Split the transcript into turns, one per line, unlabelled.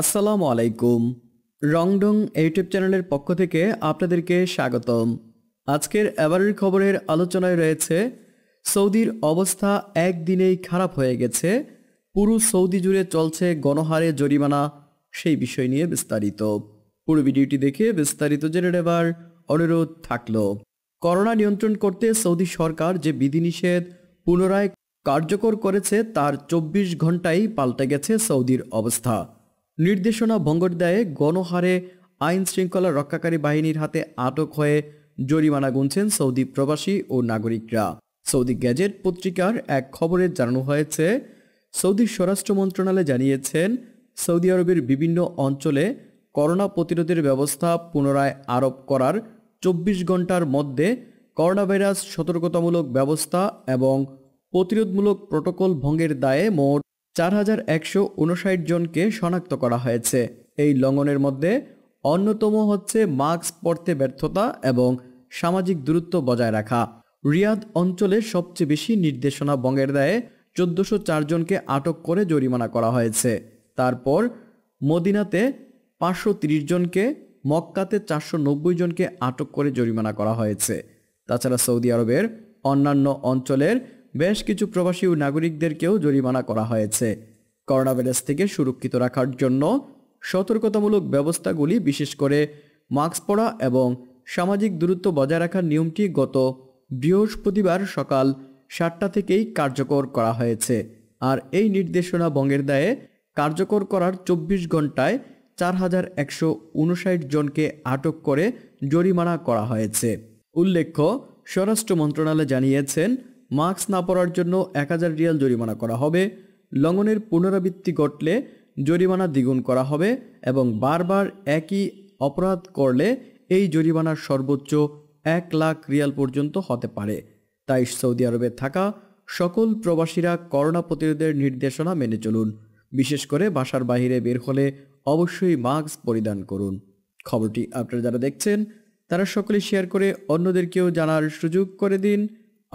আসসালামু আলাইকুম রংডং ইউটিউব চ্যানেলের পক্ষ থেকে আপনাদেরকে স্বাগতম আজকের এবারের খবরের আলোচনায় রয়েছে সৌদির অবস্থা একদিনেই খারাপ হয়ে গেছে পুরো সৌদি জুড়ে চলছে গণহারে জরিমানা সেই বিষয় নিয়ে বিস্তারিত পুরো ভিডিওটি দেখে বিস্তারিত জেনে নেবার অনুরোধ থাকল করোনা নিয়ন্ত্রণ করতে সৌদি সরকার যে বিধিনিষেধ পুনরায় কার্যকর করেছে তার চব্বিশ ঘন্টায় পাল্টে গেছে সৌদির অবস্থা নির্দেশনা ভঙ্গর দেয় গণহারে আইন শৃঙ্খলা রক্ষাকারী বাহিনীর হাতে আটক হয়ে জরিমানা গুনছেন সৌদি প্রবাসী ও নাগরিকরা সৌদি গ্যাজেট পত্রিকার এক খবরে জানানো হয়েছে সৌদি স্বরাষ্ট্র মন্ত্রণালয় জানিয়েছেন সৌদি আরবের বিভিন্ন অঞ্চলে করোনা প্রতিরোধের ব্যবস্থা পুনরায় আরোপ করার চব্বিশ ঘন্টার মধ্যে করোনা ভাইরাস সতর্কতামূলক ব্যবস্থা এবং প্রতিরোধমূলক প্রোটোকল ভঙ্গের দায়ে মোট চার হাজার একশো উনষাট জনকে শনাক্ত করা হয়েছে এই লঙ্ঘনের মধ্যে অন্যতম হচ্ছে মাস্ক পরতে ব্যর্থতা এবং সামাজিক দূরত্ব বজায় রাখা রিয়াদ অঞ্চলে সবচেয়ে বেশি নির্দেশনা বঙ্গের দায়ে চোদ্দশো জনকে আটক করে জরিমানা করা হয়েছে তারপর মদিনাতে পাঁচশো জনকে মক্কাতে চারশো জনকে আটক করে জরিমানা করা হয়েছে তাছাড়া সৌদি আরবের অন্যান্য অঞ্চলের বেশ কিছু প্রবাসী ও নাগরিকদেরকেও জরিমানা করা হয়েছে করোনা ভাইরাস থেকে সুরক্ষিত রাখার জন্য সতর্কতামূলক ব্যবস্থাগুলি বিশেষ করে মাস্ক পরা এবং সামাজিক দূরত্ব বজায় রাখার নিয়মটি গত বৃহস্পতিবার সকাল সাতটা থেকেই কার্যকর করা হয়েছে আর এই নির্দেশনা বঙ্গের দায়ে কার্যকর করার চব্বিশ ঘন্টায় চার হাজার একশো উনষাট জনকে আটক করে জরিমানা করা হয়েছে উল্লেখ্য স্বরাষ্ট্র মন্ত্রণালয় জানিয়েছেন মাস্ক না পরার জন্য এক হাজার রিয়াল জরিমানা করা হবে লঙ্ঘনের পুনরাবৃত্তি ঘটলে জরিমানা দ্বিগুণ করা হবে এবং বারবার একই অপরাধ করলে এই জরিমানার সর্বোচ্চ এক লাখ রিয়াল পর্যন্ত হতে পারে তাই সৌদি আরবে থাকা সকল প্রবাসীরা করোনা প্রতিরোধের নির্দেশনা মেনে চলুন বিশেষ করে বাসার বাহিরে বের হলে অবশ্যই মাস্ক পরিধান করুন খবরটি আপনারা যারা দেখছেন তারা সকলে শেয়ার করে অন্যদেরকেও জানার সুযোগ করে দিন